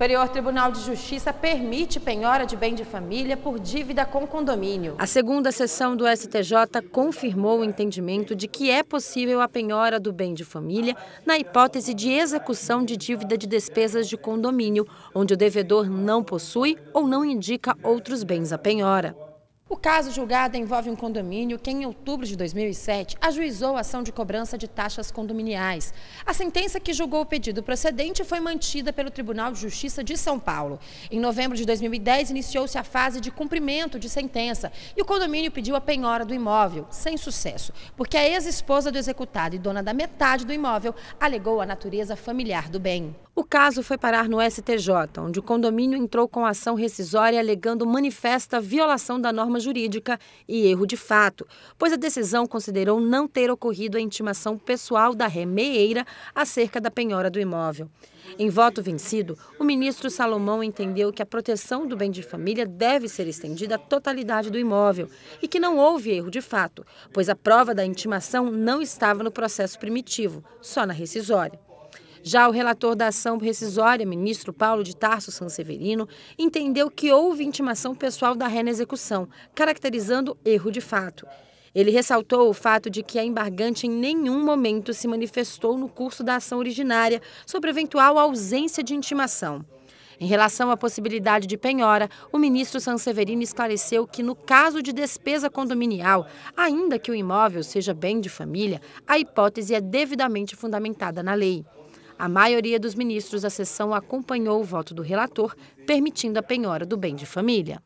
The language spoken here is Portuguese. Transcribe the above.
Superior Tribunal de Justiça permite penhora de bem de família por dívida com condomínio. A segunda sessão do STJ confirmou o entendimento de que é possível a penhora do bem de família na hipótese de execução de dívida de despesas de condomínio, onde o devedor não possui ou não indica outros bens à penhora caso julgado envolve um condomínio que, em outubro de 2007, ajuizou a ação de cobrança de taxas condominiais. A sentença que julgou o pedido procedente foi mantida pelo Tribunal de Justiça de São Paulo. Em novembro de 2010, iniciou-se a fase de cumprimento de sentença e o condomínio pediu a penhora do imóvel, sem sucesso, porque a ex-esposa do executado e dona da metade do imóvel alegou a natureza familiar do bem. O caso foi parar no STJ, onde o condomínio entrou com ação rescisória alegando manifesta violação da norma jurídica e erro de fato, pois a decisão considerou não ter ocorrido a intimação pessoal da remeeira acerca da penhora do imóvel. Em voto vencido, o ministro Salomão entendeu que a proteção do bem de família deve ser estendida à totalidade do imóvel e que não houve erro de fato, pois a prova da intimação não estava no processo primitivo, só na rescisória. Já o relator da ação rescisória, ministro Paulo de Tarso Sanseverino, entendeu que houve intimação pessoal da ré na execução, caracterizando erro de fato. Ele ressaltou o fato de que a embargante em nenhum momento se manifestou no curso da ação originária sobre eventual ausência de intimação. Em relação à possibilidade de penhora, o ministro Sanseverino esclareceu que, no caso de despesa condominial, ainda que o imóvel seja bem de família, a hipótese é devidamente fundamentada na lei. A maioria dos ministros da sessão acompanhou o voto do relator, permitindo a penhora do bem de família.